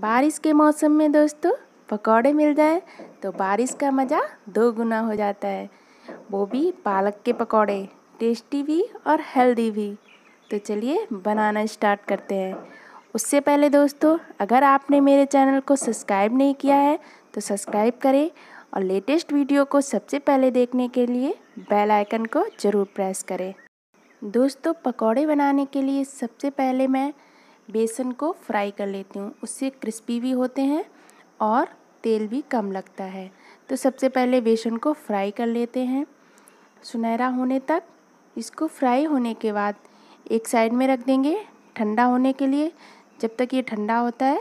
बारिश के मौसम में दोस्तों पकौड़े मिल जाए तो बारिश का मज़ा दो गुना हो जाता है वो भी पालक के पकौड़े टेस्टी भी और हेल्दी भी तो चलिए बनाना स्टार्ट करते हैं उससे पहले दोस्तों अगर आपने मेरे चैनल को सब्सक्राइब नहीं किया है तो सब्सक्राइब करें और लेटेस्ट वीडियो को सबसे पहले देखने के लिए बेल आइकन को ज़रूर प्रेस करें दोस्तों पकौड़े बनाने के लिए सबसे पहले मैं बेसन को फ्राई कर लेती हूँ उससे क्रिस्पी भी होते हैं और तेल भी कम लगता है तो सबसे पहले बेसन को फ्राई कर लेते हैं सुनहरा होने तक इसको फ्राई होने के बाद एक साइड में रख देंगे ठंडा होने के लिए जब तक ये ठंडा होता है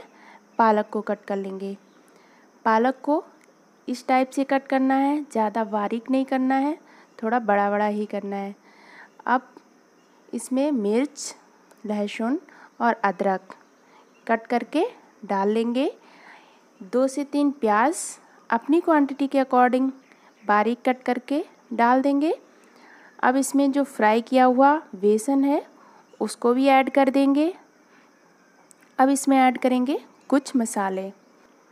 पालक को कट कर लेंगे पालक को इस टाइप से कट करना है ज़्यादा बारीक नहीं करना है थोड़ा बड़ा बड़ा ही करना है अब इसमें मिर्च लहसुन और अदरक कट करके डाल लेंगे दो से तीन प्याज अपनी क्वांटिटी के अकॉर्डिंग बारीक कट करके डाल देंगे अब इसमें जो फ्राई किया हुआ बेसन है उसको भी ऐड कर देंगे अब इसमें ऐड करेंगे कुछ मसाले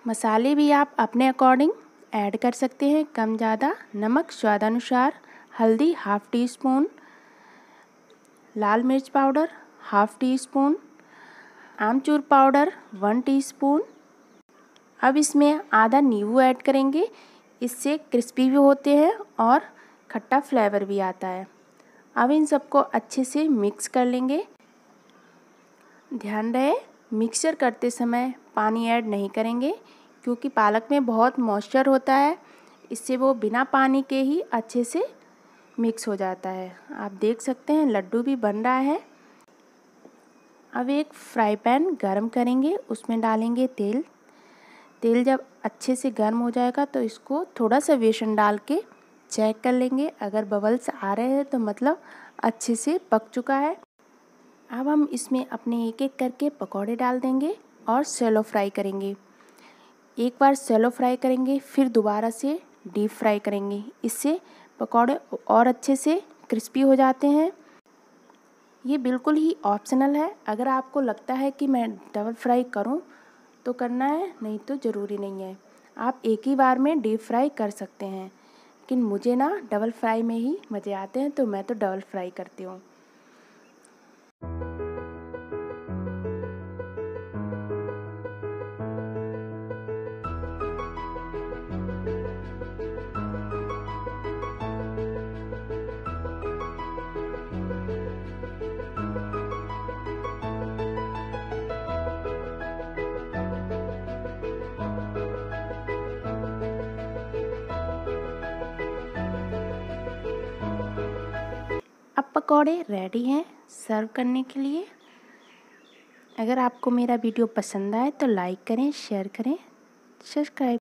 मसाले भी आप अपने अकॉर्डिंग ऐड कर सकते हैं कम ज़्यादा नमक स्वादानुसार हल्दी हाफ़ टी स्पून लाल मिर्च powder half teaspoon amchur powder one teaspoon अब इसमें आधा नींबू ऐड करेंगे इससे क्रिस्पी भी होते हैं और खट्टा फ्लेवर भी आता है अब इन सबको अच्छे से मिक्स कर लेंगे ध्यान रहे मिक्सचर करते समय पानी ऐड नहीं करेंगे क्योंकि पालक में बहुत मॉइस्चर होता है इससे वो बिना पानी के ही अच्छे से मिक्स हो जाता है आप देख सकते हैं लड्डू भी बन रहा है अब एक फ्राई पैन गरम करेंगे उसमें डालेंगे तेल तेल जब अच्छे से गर्म हो जाएगा तो इसको थोड़ा सा बेसन डाल के चेक कर लेंगे अगर बबल्स आ रहे हैं तो मतलब अच्छे से पक चुका है अब हम इसमें अपने एक एक करके पकौड़े डाल देंगे और सेलो फ्राई करेंगे एक बार सेलो फ्राई करेंगे फिर दोबारा से डीप फ्राई करेंगे इससे पकौड़े और अच्छे से क्रिस्पी हो जाते हैं ये बिल्कुल ही ऑप्शनल है अगर आपको लगता है कि मैं डबल फ्राई करूँ तो करना है नहीं तो ज़रूरी नहीं है आप एक ही बार में डीप फ्राई कर सकते हैं लेकिन मुझे ना डबल फ्राई में ही मज़े आते हैं तो मैं तो डबल फ्राई करती हूँ पकौड़े रेडी हैं सर्व करने के लिए अगर आपको मेरा वीडियो पसंद आए तो लाइक करें शेयर करें सब्सक्राइब